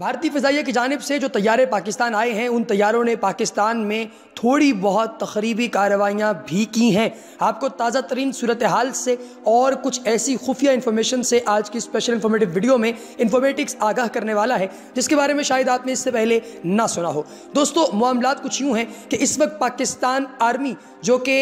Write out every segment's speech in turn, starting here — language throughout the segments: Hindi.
भारतीय फ़जाइया की जानब से जो तैयारे पाकिस्तान आए हैं उन तैयारों ने पाकिस्तान में थोड़ी बहुत तकरीबी कार्रवाइयाँ भी की हैं आपको ताज़ा तरीन सूरत हाल से और कुछ ऐसी खुफिया इन्फॉर्मेशन से आज की स्पेशल इन्फॉर्मेटिव वीडियो में इन्फॉर्मेटिक्स आगाह करने वाला है जिसके बारे में शायद आपने इससे पहले ना सुना हो दोस्तों मामला कुछ यूँ हैं कि इस वक्त पाकिस्तान आर्मी जो कि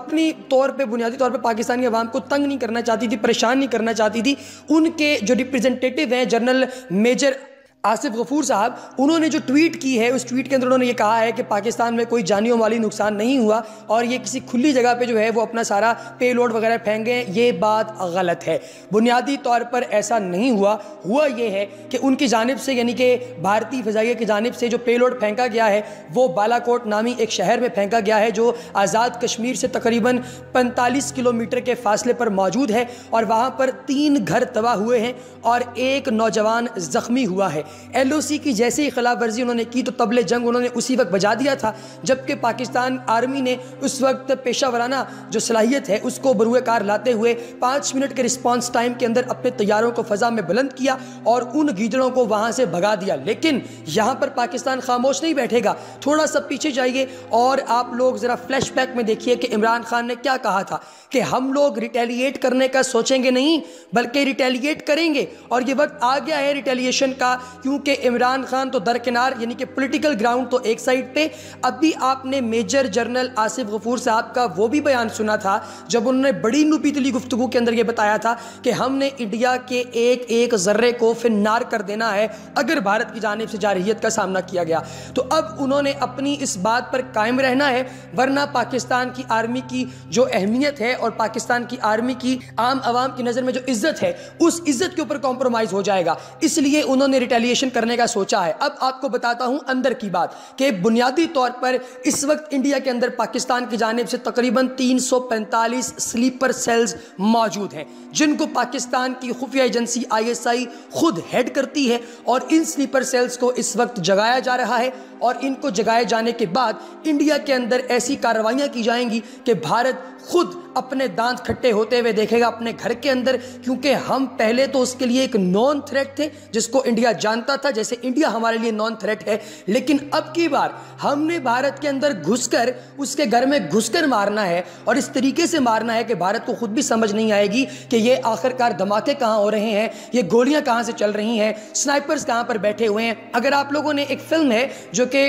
अपनी तौर पर बुनियादी तौर पर पाकिस्तानी अवाम को तंग नहीं करना चाहती थी परेशान नहीं करना चाहती थी उनके जो रिप्रजेंटेटिव हैं जनरल मेजर आसिफ गफूर साहब उन्होंने जो ट्वीट की है उस ट्वीट के अंदर उन्होंने ये कहा है कि पाकिस्तान में कोई जानी वाली नुकसान नहीं हुआ और ये किसी खुली जगह पे जो है वो अपना सारा पे लोड वगैरह फेंक गए ये बात गलत है बुनियादी तौर पर ऐसा नहीं हुआ हुआ ये है कि उनकी जानब से यानी कि भारतीय फजाइए की जानब से जो पे लोड फेंका गया है वो बालाकोट नामी एक शहर में फेंका गया है जो आज़ाद कश्मीर से तकरीबन पैंतालीस किलोमीटर के फासले पर मौजूद है और वहाँ पर तीन घर तबाह हुए हैं और एक नौजवान ज़ख्मी हुआ है एलओसी की जैसे ही खिलाफ वर्जी उन्होंने की तो तबले जंग उन्होंने उसी वक्त बजा दिया था जबकि पाकिस्तान आर्मी ने उस वक्त पेशा वराना जो सलाहियत है उसको बरुए कार लाते हुए पाँच मिनट के रिस्पॉन्स टाइम के अंदर अपने तैयारों को फ़जा में बुलंद किया और उन गीदड़ों को वहाँ से भगा दिया लेकिन यहाँ पर पाकिस्तान खामोश नहीं बैठेगा थोड़ा सा पीछे जाइए और आप लोग ज़रा फ्लैश में देखिए कि इमरान खान ने क्या कहा था कि हम लोग रिटेलिएट करने का सोचेंगे नहीं बल्कि रिटेलिएट करेंगे और ये वक्त आ गया है रिटेलिएशन का क्योंकि इमरान खान तो दरकिनार यानी कि पोलिटिकल ग्राउंड तो एक साइड पे अभी आपने मेजर जनरल आसिफ गफूर साहब का वो भी बयान सुना था जब उन्होंने बड़ी नुपीतली गुफ्तु के अंदर ये बताया था कि हमने इंडिया के एक एक जर्रे को नार कर देना है अगर भारत की जानब से जारहीत का सामना किया गया तो अब उन्होंने अपनी इस बात पर कायम रहना है वरना पाकिस्तान की आर्मी की जो अहमियत है और पाकिस्तान की आर्मी की आम आवाम की नज़र में जो इज्जत है उस इज्जत के ऊपर कॉम्प्रोमाइज़ हो जाएगा इसलिए उन्होंने रिटेली क्रिएशन करने का सोचा है अब आपको बताता हूं अंदर की बात कि बुनियादी तौर पर इस वक्त इंडिया के अंदर पाकिस्तान की जानब से तकरीबन 345 स्लीपर सेल्स मौजूद हैं जिनको पाकिस्तान की खुफिया एजेंसी आईएसआई खुद हेड करती है और इन स्लीपर सेल्स को इस वक्त जगाया जा रहा है और इनको जगाए जाने के बाद इंडिया के अंदर ऐसी कार्रवाइयाँ की जाएंगी कि भारत खुद अपने दांत खट्टे होते हुए देखेगा अपने घर के अंदर क्योंकि हम पहले तो उसके लिए एक नॉन थ्रेट थे जिसको इंडिया जानता था जैसे इंडिया हमारे लिए नॉन थ्रेट है लेकिन अब की बार हमने भारत के अंदर घुसकर उसके घर में घुसकर मारना है और इस तरीके से मारना है कि भारत को खुद भी समझ नहीं आएगी कि ये आखिरकार धमाके कहाँ हो रहे हैं ये गोलियाँ कहाँ से चल रही हैं स्नाइपर्स कहाँ पर बैठे हुए हैं अगर आप लोगों ने एक फिल्म है जो कि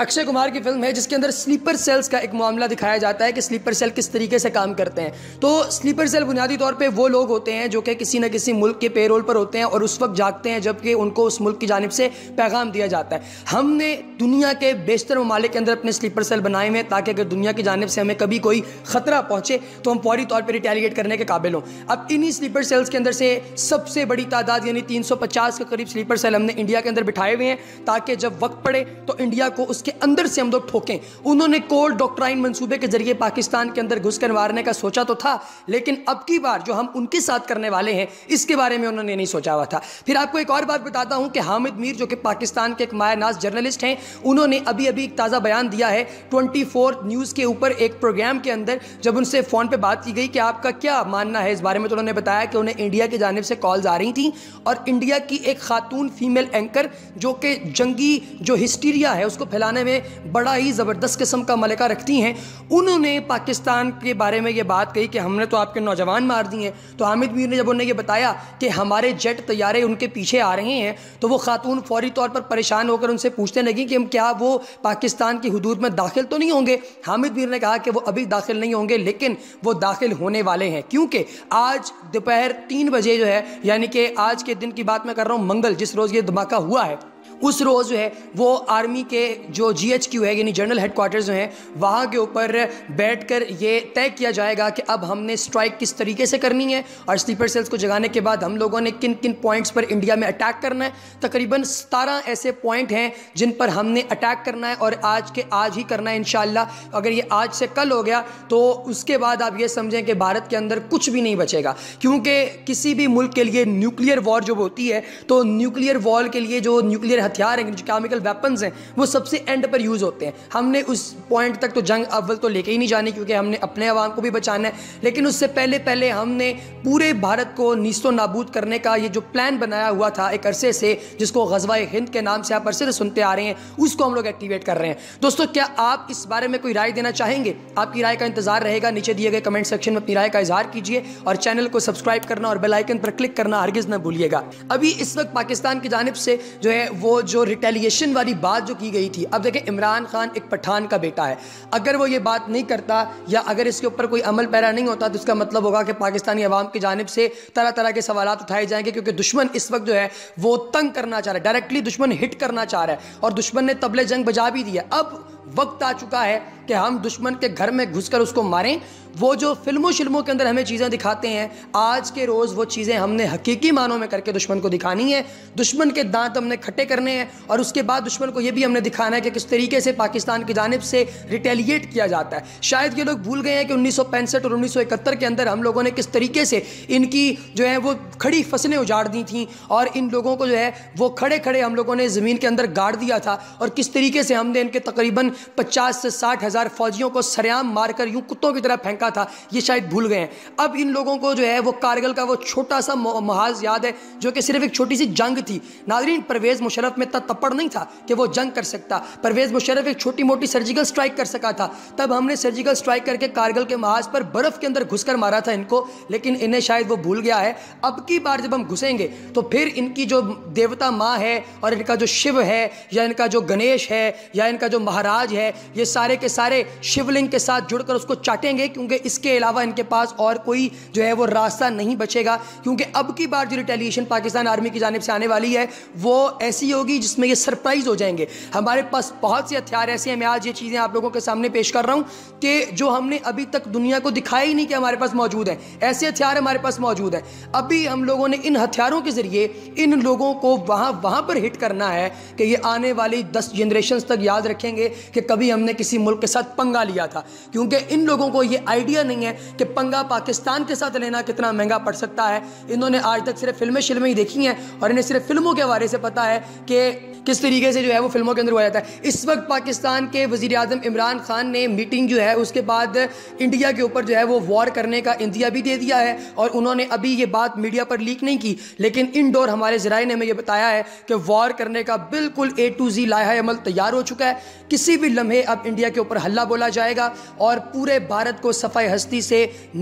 अक्षय कुमार की फिल्म है जिसके अंदर स्लीपर सेल्स का एक मामला दिखाया जाता है कि स्लीपर सेल किस तरीके से काम करते हैं तो स्लीपर सेल बुनियादी तौर पे वो लोग होते हैं जो कि किसी न किसी मुल्क के पेरोल पर होते हैं और उस वक्त जागते हैं जबकि उनको उस मुल्क की जानब से पैगाम दिया जाता है हमने दुनिया के बेशतर ममालिक के अंदर अपने स्लीपर सेल बनाए हुए हैं ताकि अगर दुनिया की जानब से हमें कभी कोई ख़तरा पहुँचे तो हम फौरी तौर पर रिटेलीगेट करने के काबिल हों अब इन्हीं स्लीपर सेल्स के अंदर से सबसे बड़ी तादाद यानी तीन के करीब स्लीपर सेल हमने इंडिया के अंदर बिठाए हुए हैं ताकि जब वक्त पड़े तो इंडिया को उस उसके अंदर से हम लोग ठोकें उन्होंने कोल्ड डॉक्ट्राइन मंसूबे के जरिए पाकिस्तान के अंदर घुसकर मारने का सोचा तो था लेकिन अब की बार जो हम उनके साथ करने वाले हैं इसके बारे में उन्होंने नहीं सोचा हुआ था फिर आपको एक और बात बताता हूँ कि हामिद मीर जो कि पाकिस्तान के एक मायानाज जर्नलिस्ट हैं उन्होंने अभी अभी एक ताज़ा बयान दिया है ट्वेंटी न्यूज़ के ऊपर एक प्रोग्राम के अंदर जब उनसे फ़ोन पर बात की गई कि आपका क्या मानना है इस बारे में तो उन्होंने बताया कि उन्हें इंडिया की जानब से कॉल्स आ रही थी और इंडिया की एक खातून फीमेल एंकर जो कि जंगी जो हिस्टीरिया है उसको फैलाने ज़माने में बड़ा ही ज़बरदस्त किस्म का मलिका रखती हैं उन्होंने पाकिस्तान के बारे में ये बात कही कि हमने तो आपके नौजवान मार दिए हैं तो हामिद मीर ने जब उन्हें यह बताया कि हमारे जेट तैयारे उनके पीछे आ रहे हैं तो वो खातून फौरी तौर पर परेशान होकर उनसे पूछने लगी कि हम क्या वो पाकिस्तान की हदूद में दाखिल तो नहीं होंगे हामिद मीर ने कहा कि वो अभी दाखिल नहीं होंगे लेकिन वो दाखिल होने वाले हैं क्योंकि आज दोपहर तीन बजे जो है यानी कि आज के दिन की बात मैं कर रहा हूँ मंगल जिस रोज़ ये धमाका हुआ है उस रोज़ जो है वो आर्मी के जो जी एच क्यू है यानी जनरल हेडकोार्टर्स जो हैं वहाँ के ऊपर बैठ कर ये तय किया जाएगा कि अब हमने स्ट्राइक किस तरीके से करनी है और स्लीपर सेल्स को जगाने के बाद हम लोगों ने किन किन पॉइंट्स पर इंडिया में अटैक करना है तकरीबन सतारह ऐसे पॉइंट हैं जिन पर हमने अटैक करना है और आज के आज ही करना है इन अगर ये आज से कल हो गया तो उसके बाद आप ये समझें कि भारत के अंदर कुछ भी नहीं बचेगा क्योंकि किसी भी मुल्क के लिए न्यूक्लियर वॉर जब होती है तो न्यूक्लियर वॉर के लिए जो न्यूक्लियर न्यूक्लियर हथियार हैं जो केमिकल वेपन्स हैं वो सबसे एंड पर यूज़ होते हैं हमने उस पॉइंट तक तो जंग अव्वल तो लेके ही नहीं जानी क्योंकि हमने अपने आवाम को भी बचाना है लेकिन उससे पहले पहले हमने पूरे भारत को नीस्तो नाबूद करने का ये जो प्लान बनाया हुआ था एक अरसे से जिसको गजवा हिंद के नाम से आप अरसे से सुनते आ रहे हैं उसको हम लोग एक्टिवेट कर रहे हैं दोस्तों क्या आप इस बारे में कोई राय देना चाहेंगे आपकी राय का इंतजार रहेगा नीचे दिए गए कमेंट सेक्शन में अपनी राय का इजहार कीजिए और चैनल को सब्सक्राइब करना और बेलाइकन पर क्लिक करना हरगिज ना भूलिएगा अभी इस वक्त पाकिस्तान की जानब से जो है वो जो रिटेलिएशन वाली बात जो की गई थी अब देखें इमरान खान एक पठान का बेटा है अगर वो ये बात नहीं करता या अगर इसके ऊपर कोई अमल पैरा नहीं होता तो इसका मतलब होगा कि पाकिस्तानी अवाम की जानब से तरह तरह के सवाल उठाए जाएंगे क्योंकि दुश्मन इस वक्त जो है वो तंग करना चाह रहा है डायरेक्टली दुश्मन हिट करना चाह रहा है और दुश्मन ने तबले जंग बजा भी दिया अब वक्त आ चुका है कि हम दुश्मन के घर में घुसकर उसको मारें वो जो फिल्मों शिल्मों के अंदर हमें चीज़ें दिखाते हैं आज के रोज़ वो चीज़ें हमने हकीकी मानों में करके दुश्मन को दिखानी है दुश्मन के दांत हमने खट्टे करने हैं और उसके बाद दुश्मन को ये भी हमने दिखाना है कि किस तरीके से पाकिस्तान की जानब से रिटेलिएट किया जाता है शायद ये लोग भूल गए हैं कि उन्नीस और उन्नीस के अंदर हम लोगों ने किस तरीके से इनकी जो है वो खड़ी फसलें उजाड़ दी थी और इन लोगों को जो है वो खड़े खड़े हम लोगों ने ज़मीन के अंदर गाड़ दिया था और किस तरीके से हमने इनके तकरीबन पचास से साठ हज़ार फौजियों को सरेआम मारकर यूँ कुत्तों की तरह फेंका रखा था ये शायद भूल गए हैं अब इन लोगों को जो है वो कारगिल का वो छोटा सा महाज याद है जो कि सिर्फ एक छोटी सी जंग थी नाजरीन परवेज़ मुशरफ में इतना तपड़ नहीं था कि वो जंग कर सकता परवेज़ मुशरफ एक छोटी मोटी सर्जिकल स्ट्राइक कर सका था तब हमने सर्जिकल स्ट्राइक करके कारगिल के महाज पर बर्फ़ के अंदर घुस मारा था इनको लेकिन इन्हें शायद वो भूल गया है अब की बार जब हम घुसेंगे तो फिर इनकी जो देवता माँ है और इनका जो शिव है या इनका जो गणेश है या इनका जो महाराज है ये सारे के सारे शिवलिंग के साथ जुड़कर उसको चाटेंगे क्योंकि क्योंकि इसके अलावा इनके पास और कोई जो है वो रास्ता नहीं बचेगा क्योंकि अब की बार जो रिटेलिएशन पाकिस्तान आर्मी की जानब से आने वाली है वो ऐसी होगी जिसमें ये सरप्राइज़ हो जाएंगे हमारे पास बहुत से हथियार ऐसे हैं मैं आज ये चीज़ें आप लोगों के सामने पेश कर रहा हूँ कि जो हमने अभी तक दुनिया को दिखाया ही नहीं कि हमारे पास मौजूद है ऐसे हथियार हमारे पास मौजूद है अभी हम लोगों ने इन हथियारों के ज़रिए इन लोगों को वहाँ वहाँ पर हिट करना है कि ये आने वाली दस जनरेशन तक याद रखेंगे कि कभी हमने किसी मुल्क के साथ पंगा लिया था क्योंकि इन लोगों को ये आई आइडिया नहीं है कि पंगा पाकिस्तान के साथ लेना कितना महंगा पड़ सकता है इन्होंने आज तक सिर्फ फिल्में शिल्में ही देखी हैं और इन्हें सिर्फ फिल्मों के बारे से पता है कि किस तरीके से जो है वो फिल्मों के अंदर हुआ जाता है इस वक्त पाकिस्तान के वजीर अजम इमरान खान ने मीटिंग जो है उसके बाद इंडिया के ऊपर जो है वो वॉर करने का इंदिया भी दे दिया है और उन्होंने अभी ये बात मीडिया पर लीक नहीं की लेकिन इनडोर हमारे जराए ने हमें यह बताया है कि वॉर करने का बिल्कुल ए टू जी लाहा अमल तैयार हो चुका है किसी भी लम्हे अब इंडिया के ऊपर हल्ला बोला जाएगा और पूरे भारत को सफाई हस्ती से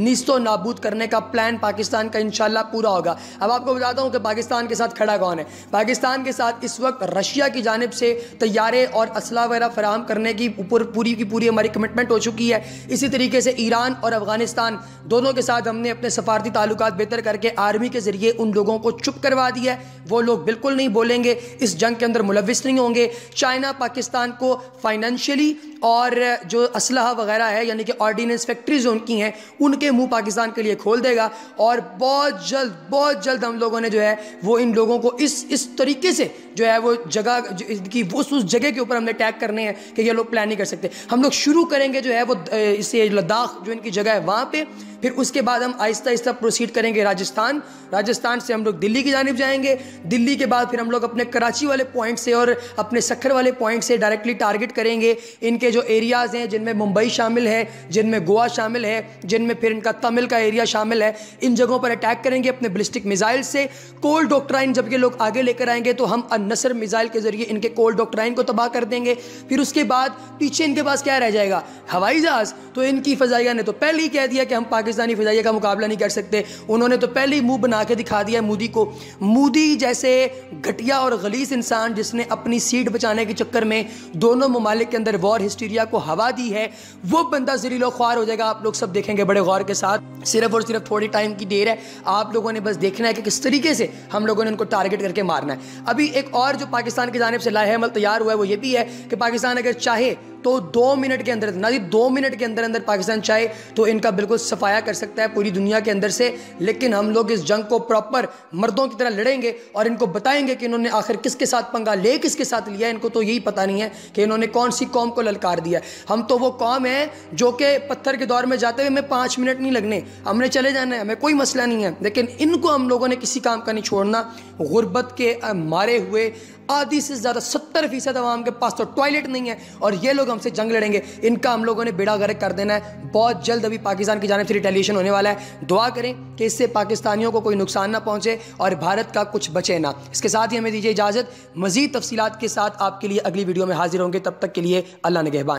निस्तो नाबूद करने का प्लान पाकिस्तान का इंशाल्लाह पूरा होगा अब आपको बताता हूँ कि पाकिस्तान के साथ खड़ा कौन है पाकिस्तान के साथ इस वक्त रशिया की जानब से तैयारे और असला वगैरह फराम करने की ऊपर पूरी की पूरी हमारी कमिटमेंट हो चुकी है इसी तरीके से ईरान और अफगानिस्तान दोनों के साथ हमने अपने सफारती ताल्लुक बेहतर करके आर्मी के ज़रिए उन लोगों को चुप करवा दिया है वो लोग बिल्कुल नहीं बोलेंगे इस जंग के अंदर मुलविस नहीं होंगे चाइना पाकिस्तान को फाइनेंशियली और जो असलाह वगैरह है यानी कि ऑर्डिनेंस फैक्ट्री कंट्रीज़ जोन की हैं उनके मुंह पाकिस्तान के लिए खोल देगा और बहुत जल्द बहुत जल्द हम लोगों ने जो है वो इन लोगों को इस इस तरीके से जो है वो जगह इनकी उस उस जगह के ऊपर हमने अटैक करने हैं कि ये लोग प्लान नहीं कर सकते हम लोग शुरू करेंगे जो है वो इसे लद्दाख जो इनकी जगह है वहाँ पर फिर उसके बाद हम आहिस्ता आहिस्ता प्रोसीड करेंगे राजस्थान राजस्थान से हम लोग दिल्ली की जानब जाएंगे दिल्ली के बाद फिर हम लोग अपने कराची वाले पॉइंट से और अपने सखर वाले पॉइंट से डायरेक्टली टारगेट करेंगे इनके जो एरियाज़ हैं जिनमें मुंबई शामिल है जिनमें गोवा शामिल है जिनमें फिर इनका तमिल का एरिया शामिल है इन जगहों पर अटैक करेंगे अपने ब्लिस्टिक मिज़ाइल से कोल्ड डॉक्ट्राइन जब ये लोग आगे लेकर आएंगे तो हम अनसर मिज़ाइल के जरिए इनके कोल्ड डॉक्ट्राइन को तबाह कर देंगे फिर उसके बाद पीछे इनके पास क्या रह जाएगा हवाई जहाज़ तो इनकी फ़जाइया ने तो पहले ही कह दिया कि हम पाकिस्तान पाकिस्तानी फ़िज़ाइया का मुकाबला नहीं कर सकते उन्होंने तो पहले ही मुंह बना के दिखा दिया है मोदी को मोदी जैसे घटिया और गलीस इंसान जिसने अपनी सीट बचाने के चक्कर में दोनों ममालिक के अंदर वॉर हिस्टीरिया को हवा दी है वो बंदा जरीलो ख्वार हो जाएगा आप लोग सब देखेंगे बड़े गौर के साथ सिर्फ और सिर्फ थोड़ी टाइम की देर है आप लोगों ने बस देखना है कि किस तरीके से हम लोगों ने उनको टारगेट करके मारना है अभी एक और जो पाकिस्तान की जानब से लाहेमल तैयार हुआ है वो ये भी है कि पाकिस्तान अगर चाहे तो दो मिनट के अंदर ना दो मिनट के अंदर अंदर पाकिस्तान चाहे तो इनका बिल्कुल सफाया कर सकता है पूरी दुनिया के अंदर से लेकिन हम लोग इस जंग को प्रॉपर मर्दों की तरह लड़ेंगे और इनको बताएंगे कि इन्होंने आखिर किसके साथ पंगा ले किसके साथ लिया इनको तो यही पता नहीं है कि इन्होंने कौन सी कौम को ललकार दिया हम तो वो कौम है जो कि पत्थर के दौर में जाते हुए हमें पाँच मिनट नहीं लगने हमने चले जाना है हमें कोई मसला नहीं है लेकिन इनको हम लोगों ने किसी काम का नहीं छोड़ना गुर्बत के मारे हुए आधी से ज़्यादा सत्तर फीसद आवाम के पास तो टॉयलेट नहीं है और ये लोग हमसे जंग लड़ेंगे इनका हम लोगों ने बेड़ा गर्क कर देना है बहुत जल्द अभी पाकिस्तान की जानब से रिटेलिएशन होने वाला है दुआ करें कि इससे पाकिस्तानियों को कोई नुकसान ना पहुँचे और भारत का कुछ बचे ना इसके साथ ही हमें दीजिए इजाज़त मजीद तफसीत के साथ आपके लिए अगली वीडियो में हाजिर होंगे तब तक के लिए अल्लाह नगहबान